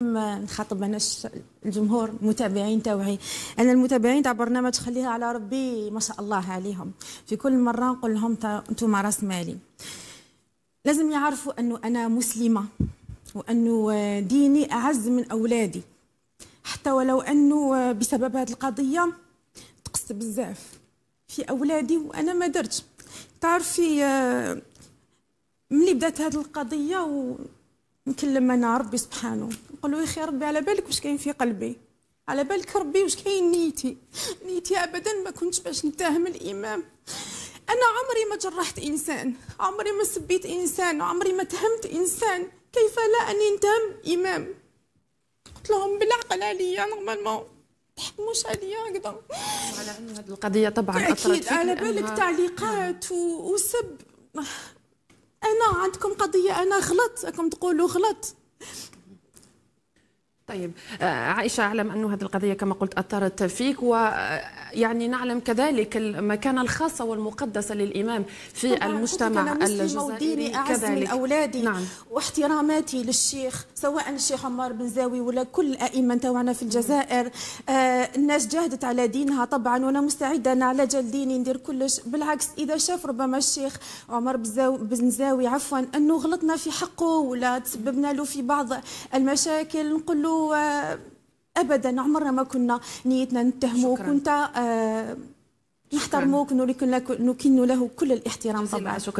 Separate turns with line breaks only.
ما نخاطب انا الجمهور المتابعين تاوعي انا المتابعين تاع برنامج خليها على ربي ما شاء الله عليهم في كل مره نقول لهم انتم راس مالي لازم يعرفوا انه انا مسلمه وانه ديني اعز من اولادي حتى ولو انه بسبب هذه القضيه تقصت بزاف في اولادي وانا ما درتش تعرفي آه، ملي بدات هذه القضيه ونكلم انا ربي سبحانه نقول له يا ربي على بالك واش كاين في قلبي على بالك ربي واش كاين نيتي نيتي ابدا ما كنتش باش نتهم الامام انا عمري ما جرحت انسان عمري ما سبيت انسان عمري ما تهمت انسان كيف لا اني نتهم امام قلت لهم بالعقل عليا نورمالمون تحكموش عليا هكذا على ان هذه القضيه طبعا اكيد على بالك تعليقات و... وسب انا عندكم قضيه انا غلط راكم تقولوا غلط
طيب آه، عائشة أعلم أن هذه القضية كما قلت أثرت فيك ويعني آه، نعلم كذلك المكانة الخاصة والمقدسة للإمام في المجتمع الجزائري كذلك أولادي
نعم. واحتراماتي للشيخ سواء الشيخ عمار بن زاوي ولا كل الأئمة تاعنا في الجزائر آه الناس جاهدت على دينها طبعا وأنا مستعدة أنا على جل ديني ندير كلش بالعكس إذا شاف ربما الشيخ عمر بن زاوي عفوا أنه غلطنا في حقه ولا تسببنا له في بعض المشاكل نقول له انه ابدا عمرنا ما كنا نيتنا نتهموك كنت آه، نحترموك نكن له كل الاحترام طبعا شكرا